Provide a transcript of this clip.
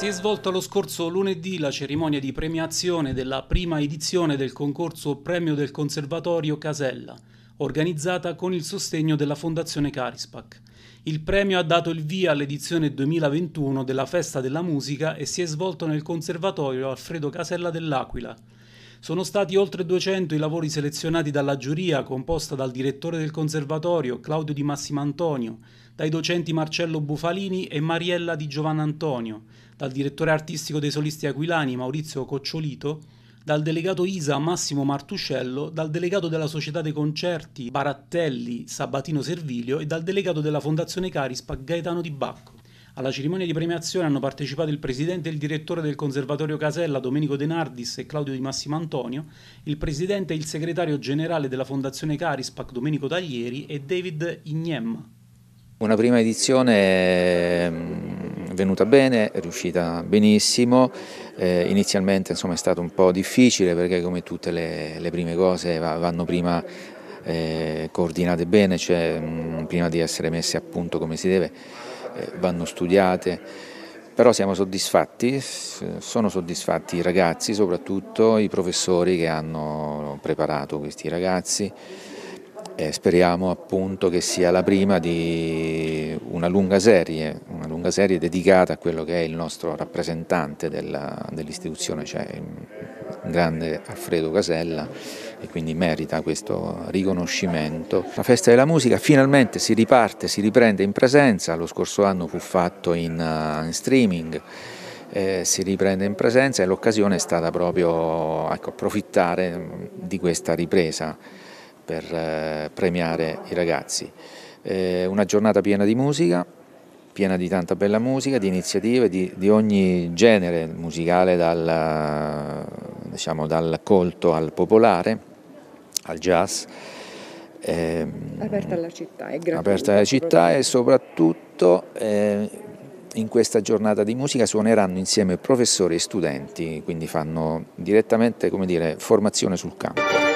Si è svolta lo scorso lunedì la cerimonia di premiazione della prima edizione del concorso Premio del Conservatorio Casella, organizzata con il sostegno della Fondazione Carispac. Il premio ha dato il via all'edizione 2021 della Festa della Musica e si è svolto nel Conservatorio Alfredo Casella dell'Aquila. Sono stati oltre 200 i lavori selezionati dalla giuria composta dal direttore del conservatorio Claudio Di Massimo Antonio, dai docenti Marcello Bufalini e Mariella Di Giovanna Antonio, dal direttore artistico dei solisti aquilani Maurizio Cocciolito, dal delegato ISA Massimo Martuscello, dal delegato della Società dei Concerti Barattelli Sabatino Servilio e dal delegato della Fondazione Carispa Gaetano Di Bacco. Alla cerimonia di premiazione hanno partecipato il presidente e il direttore del Conservatorio Casella, Domenico De Nardis e Claudio Di Massimo Antonio, il presidente e il segretario generale della Fondazione Carispac, Domenico Taglieri, e David Ignem. Una prima edizione ehm, venuta bene, è riuscita benissimo, eh, inizialmente insomma, è stato un po' difficile perché come tutte le, le prime cose vanno prima eh, coordinate bene, cioè mh, mm, prima di essere messe a punto come si deve eh, vanno studiate, però siamo soddisfatti, sono soddisfatti i ragazzi, soprattutto i professori che hanno preparato questi ragazzi. E speriamo appunto che sia la prima di una lunga serie, una lunga serie dedicata a quello che è il nostro rappresentante dell'istituzione, cioè il grande Alfredo Casella e quindi merita questo riconoscimento. La festa della musica finalmente si riparte, si riprende in presenza, lo scorso anno fu fatto in, eh, in streaming. Eh, si riprende in presenza e l'occasione è stata proprio ecco, approfittare mm, di questa ripresa per eh, premiare i ragazzi. Eh, una giornata piena di musica, piena di tanta bella musica, di iniziative di, di ogni genere musicale, dal diciamo, dal colto al popolare, al jazz. Eh, aperta alla città, è gratuita, aperta alla città e soprattutto eh, in questa giornata di musica suoneranno insieme professori e studenti, quindi fanno direttamente dire, formazione sul campo.